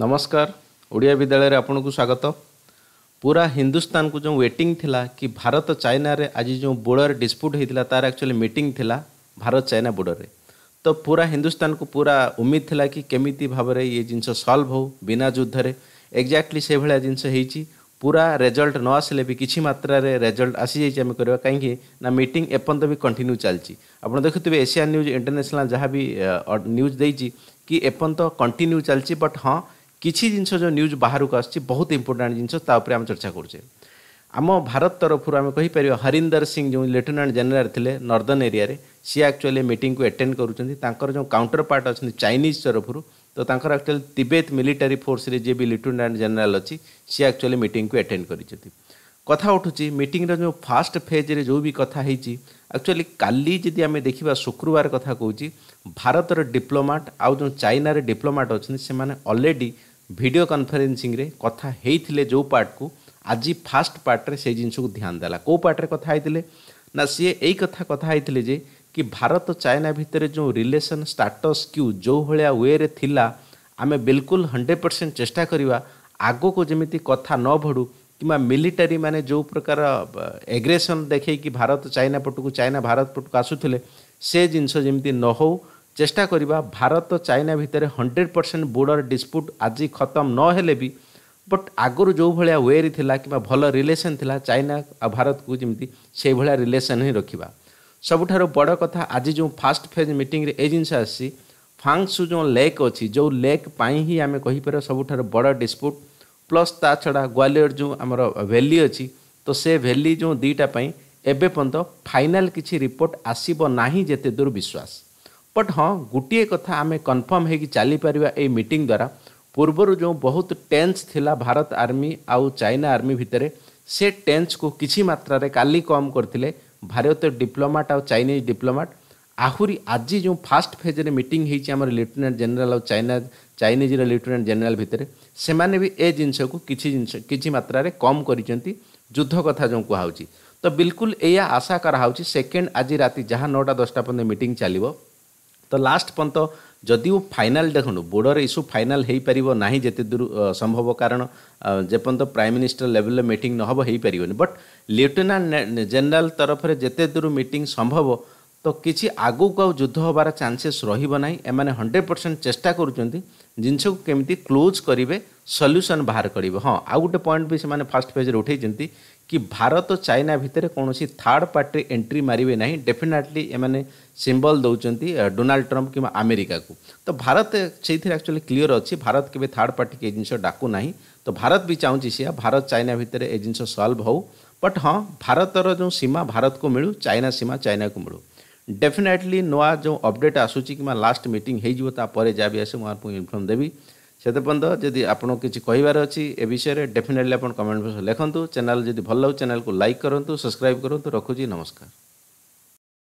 ନମସ୍କାର ଓଡ଼ିଆ ବିଦ୍ୟାଳୟରେ ଆପଣଙ୍କୁ ସ୍ୱାଗତ ପୁରା ହିନ୍ଦୁସ୍ତାନକୁ ଯେଉଁ ୱେଟିଂ ଥିଲା କି ଭାରତ ଚାଇନାରେ ଆଜି ଯେଉଁ ବୋର୍ଡ଼ର ଡିସ୍ପ୍ୟୁଟ୍ ହୋଇଥିଲା ତାର ଆକ୍ଚୁଆଲି ମିଟିଂ ଥିଲା ଭାରତ ଚାଇନା ବୋର୍ଡ଼ରରେ ତ ପୁରା ହିନ୍ଦୁସ୍ତାନକୁ ପୁରା ଉମିଦ ଥିଲା କି କେମିତି ଭାବରେ ଇଏ ଜିନିଷ ସଲ୍ଭ ହେଉ ବିନା ଯୁଦ୍ଧରେ ଏକ୍ଜାକ୍ଟଲି ସେଭଳିଆ ଜିନିଷ ହେଇଛି ପୁରା ରେଜଲ୍ଟ ନ ଆସିଲେ ବି କିଛି ମାତ୍ରାରେ ରେଜଲ୍ଟ ଆସିଯାଇଛି ଆମେ କରିବା କାହିଁକି ନା ମିଟିଂ ଏପର୍ଯ୍ୟନ୍ତ ବି କଣ୍ଟିନ୍ୟୁ ଚାଲିଛି ଆପଣ ଦେଖୁଥିବେ ଏସିଆ ନ୍ୟୁଜ୍ ଇଣ୍ଟରନ୍ୟାସନାଲ୍ ଯାହା ବି ନ୍ୟୁଜ୍ ଦେଇଛି କି ଏପର୍ଯ୍ୟନ୍ତ କଣ୍ଟିନ୍ୟୁ ଚାଲିଛି ବଟ୍ ହଁ କିଛି ଜିନିଷ ଯେଉଁ ନ୍ୟୁଜ୍ ବାହାରକୁ ଆସୁଛି ବହୁତ ଇମ୍ପୋର୍ଟାଣ୍ଟ ଜିନିଷ ତା ଉପରେ ଆମେ ଚର୍ଚ୍ଚା କରୁଛେ ଆମ ଭାରତ ତରଫରୁ ଆମେ କହିପାରିବା ହରିନ୍ଦର ସିଂ ଯେଉଁ ଲେଫ୍ଟନାଣ୍ଟ ଜେନେରାଲ ଥିଲେ ନର୍ଦର୍ନ ଏରିଆରେ ସିଏ ଆକ୍ଚୁଆଲି ମିଟିଂକୁ ଆଟେଣ୍ଡ କରୁଛନ୍ତି ତାଙ୍କର ଯେଉଁ କାଉଣ୍ଟର ପାର୍ଟ ଅଛନ୍ତି ଚାଇନିଜ୍ ତରଫରୁ ତ ତାଙ୍କର ଆକ୍ଚୁଆଲି ତିବେତ ମିଲିଟାରୀ ଫୋର୍ସରେ ଯିଏ ବି ଲେଫ୍ଟନାଣ୍ଟ ଜେନେରାଲ ଅଛି ସିଏ ଆକ୍ଚୁଆଲି ମିଟିଂକୁ ଆଟେଣ୍ଡ କରିଛନ୍ତି କଥା ଉଠୁଛି ମିଟିଂର ଯେଉଁ ଫାଷ୍ଟ ଫେଜ୍ରେ ଯେଉଁ ବି କଥା ହେଇଛି ଆକ୍ଚୁଆଲି କାଲି ଯଦି ଆମେ ଦେଖିବା ଶୁକ୍ରବାର କଥା କହୁଛି ଭାରତର ଡିପ୍ଲୋମାଟ୍ ଆଉ ଯେଉଁ ଚାଇନାରେ ଡିପ୍ଲୋମାଟ୍ ଅଛନ୍ତି ସେମାନେ ଅଲରେଡ଼ି ଭିଡ଼ିଓ କନଫରେନ୍ସିଂରେ କଥା ହେଇଥିଲେ ଯେଉଁ ପାର୍ଟକୁ ଆଜି ଫାଷ୍ଟ ପାର୍ଟରେ ସେଇ ଜିନିଷକୁ ଧ୍ୟାନ ଦେଲା କେଉଁ ପାର୍ଟରେ କଥା ହେଇଥିଲେ ନା ସିଏ ଏଇ କଥା କଥା ହେଇଥିଲେ ଯେ କି ଭାରତ ଚାଇନା ଭିତରେ ଯେଉଁ ରିଲେସନ୍ ଷ୍ଟାଟସ୍ କ୍ୟୁ ଯେଉଁ ଭଳିଆ ୱେରେ ଥିଲା ଆମେ ବିଲକୁଲ ହଣ୍ଡ୍ରେଡ଼ ପରସେଣ୍ଟ ଚେଷ୍ଟା କରିବା ଆଗକୁ ଯେମିତି କଥା ନ ବଢ଼ୁ କିମ୍ବା ମିଲିଟାରୀ ମାନେ ଯେଉଁ ପ୍ରକାର ଏଗ୍ରେସନ୍ ଦେଖେଇକି ଭାରତ ଚାଇନା ପଟକୁ ଚାଇନା ଭାରତ ପଟକୁ ଆସୁଥିଲେ ସେ ଜିନିଷ ଯେମିତି ନ ହେଉ ଚେଷ୍ଟା କରିବା ଭାରତ ଚାଇନା ଭିତରେ ହଣ୍ଡ୍ରେଡ଼ ପରସେଣ୍ଟ ବୋର୍ଡ଼ର ଡିସ୍ପ୍ୟୁଟ୍ ଆଜି ଖତମ ନହେଲେ ବି ବଟ୍ ଆଗରୁ ଯେଉଁ ଭଳିଆ ୱେରେ ଥିଲା କିମ୍ବା ଭଲ ରିଲେସନ୍ ଥିଲା ଚାଇନା ଆଉ ଭାରତକୁ ଯେମିତି ସେଇଭଳିଆ ରିଲେସନ୍ ହିଁ ରଖିବା ସବୁଠାରୁ ବଡ଼ କଥା ଆଜି ଯେଉଁ ଫାଷ୍ଟ ଫେଜ୍ ମିଟିଂରେ ଏ ଜିନିଷ ଆସିଛି ଫାଙ୍ଗସୁ ଯେଉଁ ଲେକ୍ ଅଛି ଯେଉଁ ଲେକ୍ ପାଇଁ ହିଁ ଆମେ କହିପାରିବା ସବୁଠାରୁ ବଡ଼ ଡିସ୍ପ୍ୟୁଟ୍ ପ୍ଲସ୍ ତା ଛଡ଼ା ଗ୍ୱାଲିୟର ଯେଉଁ ଆମର ଭ୍ୟାଲି ଅଛି ତ ସେ ଭ୍ୟାଲି ଯେଉଁ ଦୁଇଟା ପାଇଁ ଏବେ ପର୍ଯ୍ୟନ୍ତ ଫାଇନାଲ୍ କିଛି ରିପୋର୍ଟ ଆସିବ ନାହିଁ ଯେତେ ଦୂର ବିଶ୍ୱାସ ବଟ୍ ହଁ ଗୋଟିଏ କଥା ଆମେ କନଫର୍ମ ହେଇକି ଚାଲିପାରିବା ଏଇ ମିଟିଂ ଦ୍ୱାରା ପୂର୍ବରୁ ଯେଉଁ ବହୁତ ଟେନ୍ସ ଥିଲା ଭାରତ ଆର୍ମି ଆଉ ଚାଇନା ଆର୍ମି ଭିତରେ ସେ ଟେନ୍ସକୁ କିଛି ମାତ୍ରାରେ କାଲି କମ୍ କରିଥିଲେ ଭାରତୀୟ ଡିପ୍ଲୋମାଟ୍ ଆଉ ଚାଇନିଜ୍ ଡିପ୍ଲୋମାଟ୍ ଆହୁରି ଆଜି ଯେଉଁ ଫାର୍ଷ୍ଟ ଫେଜ୍ରେ ମିଟିଂ ହେଇଛି ଆମର ଲେଫ୍ଟନାଣ୍ଟ ଜେନେରାଲ୍ ଆଉ ଚାଇନା ଚାଇନିଜ୍ର ଲେଫ୍ଟନାଣ୍ଟ ଜେନେରାଲ୍ ଭିତରେ ସେମାନେ ବି ଏ ଜିନିଷକୁ କିଛି ଜିନିଷ କିଛି ମାତ୍ରାରେ କମ୍ କରିଛନ୍ତି ଯୁଦ୍ଧ କଥା ଯେଉଁ କୁହାହେଉଛି ତ ବିଲକୁଲ ଏଇଆ ଆଶା କରାହେଉଛି ସେକେଣ୍ଡ ଆଜି ରାତି ଯାହା ନଅଟା ଦଶଟା ପର୍ଯ୍ୟନ୍ତ ମିଟିଂ ଚାଲିବ ତ ଲାଷ୍ଟ ପର୍ଯ୍ୟନ୍ତ ଯଦିଓ ଫାଇନାଲ୍ ଦେଖନ୍ତୁ ବୋର୍ଡ଼ର ଇସ୍ୟୁ ଫାଇନାଲ୍ ହେଇପାରିବ ନାହିଁ ଯେତେ ଦୂର ସମ୍ଭବ କାରଣ ଯେପର୍ଯ୍ୟନ୍ତ ପ୍ରାଇମ୍ ମିନିଷ୍ଟର ଲେଭେଲରେ ମିଟିଂ ନହେବ ହେଇପାରିବନି ବଟ୍ ଲେଫ୍ଟନାଣ୍ଟ ଜେନେରାଲ୍ ତରଫରେ ଯେତେ ଦୂର ମିଟିଂ ସମ୍ଭବ तो किसी आगुक आज युद्ध हबार चेस रही एम हंड्रेड परसेंट चेस्टा कर जिनस को कमी क्लोज करेंगे सल्यूसन बाहर करेंगे हाँ आउ गोटे पॉइंट भी से फास्ट पेज उठे कि भारत चाइना भितर कौन थार्ड पार्टी एंट्री मारे ना डेफिनेटली एने सिंबल दौर डोनाल्ड ट्रंप कि आमेरिका को तो भारत से एक्चुअली क्लीअर अच्छी भारत के थर्ड पार्टी के जिन डाकूना तो भारत भी चाहूँगी सी भारत चाइना भितर ए जिन सल्व हो बट हाँ भारत जो सीमा भारत को मिलू चाइना सीमा चाइना को मिलू ડેફિનેટલી નવા ଯେଉଁ ଅପଡ଼େଟ୍ ଆସୁଛି କିମ୍ବା ଲାଷ୍ଟ ମିଟିଂ ହେଇଯିବ ତାପରେ ଯାହା ବି ଆସିବ ମୁଁ ଆପଣଙ୍କୁ ଇନଫର୍ମ ଦେବି ସେତେପର୍ଯ୍ୟନ୍ତ ଯଦି ଆପଣ କିଛି କହିବାର ଅଛି ଏ ବିଷୟରେ ଡେଫିନେଟଲି ଆପଣ କମେଣ୍ଟ ବକ୍ସରେ ଲେଖନ୍ତୁ ଚ୍ୟାନେଲ୍ ଯଦି ଭଲ ଲାଗୁଛି ଚ୍ୟାନେଲ୍କୁ ଲାଇକ୍ କରନ୍ତୁ ସବସ୍କ୍ରାଇବ୍ କରନ୍ତୁ ରଖୁଛି ନମସ୍କାର